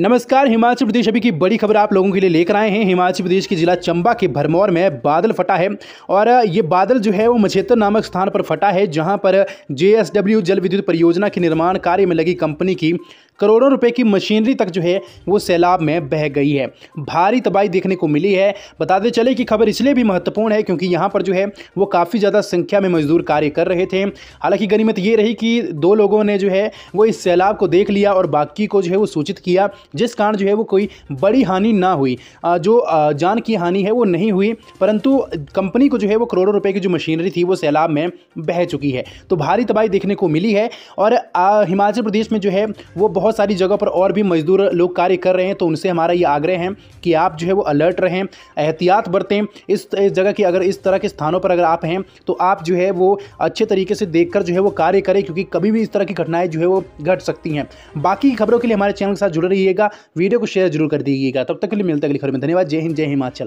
नमस्कार हिमाचल प्रदेश अभी की बड़ी खबर आप लोगों के लिए लेकर आए हैं हिमाचल प्रदेश के जिला चंबा के भरमौर में बादल फटा है और ये बादल जो है वो मछेतर नामक स्थान पर फटा है जहां पर जेएसडब्ल्यू जल विद्युत परियोजना के निर्माण कार्य में लगी कंपनी की करोड़ों रुपए की मशीनरी तक जो है वो सैलाब में बह गई है भारी तबाही देखने को मिली है बताते चले कि खबर इसलिए भी महत्वपूर्ण है क्योंकि यहाँ पर जो है वो काफ़ी ज़्यादा संख्या में मजदूर कार्य कर रहे थे हालांकि गनीमत ये रही कि दो लोगों ने जो है वो इस सैलाब को देख लिया और बाकी को जो है वो सूचित किया जिस कारण जो है वो कोई बड़ी हानि ना हुई जो जान की हानि है वो नहीं हुई परंतु कंपनी को जो है वो करोड़ों रुपए की जो मशीनरी थी वो सैलाब में बह चुकी है तो भारी तबाही देखने को मिली है और हिमाचल प्रदेश में जो है वो बहुत बहुत सारी जगह पर और भी मजदूर लोग कार्य कर रहे हैं तो उनसे हमारा ये आग्रह है कि आप जो है वो अलर्ट रहें एहतियात बरतें इस जगह की अगर इस तरह के स्थानों पर अगर आप हैं तो आप जो है वो अच्छे तरीके से देख कर जो है वो कार्य करें क्योंकि कभी भी इस तरह की घटनाएँ जो है वो घट सकती हैं बाकी खबरों के लिए हमारे चैनल के साथ जुड़े रहिएगा वीडियो को शेयर जरूर कर दीजिएगा तब तक के लिए मिलते अगली खबर में धन्यवाद जय हिंद जय हिमाचल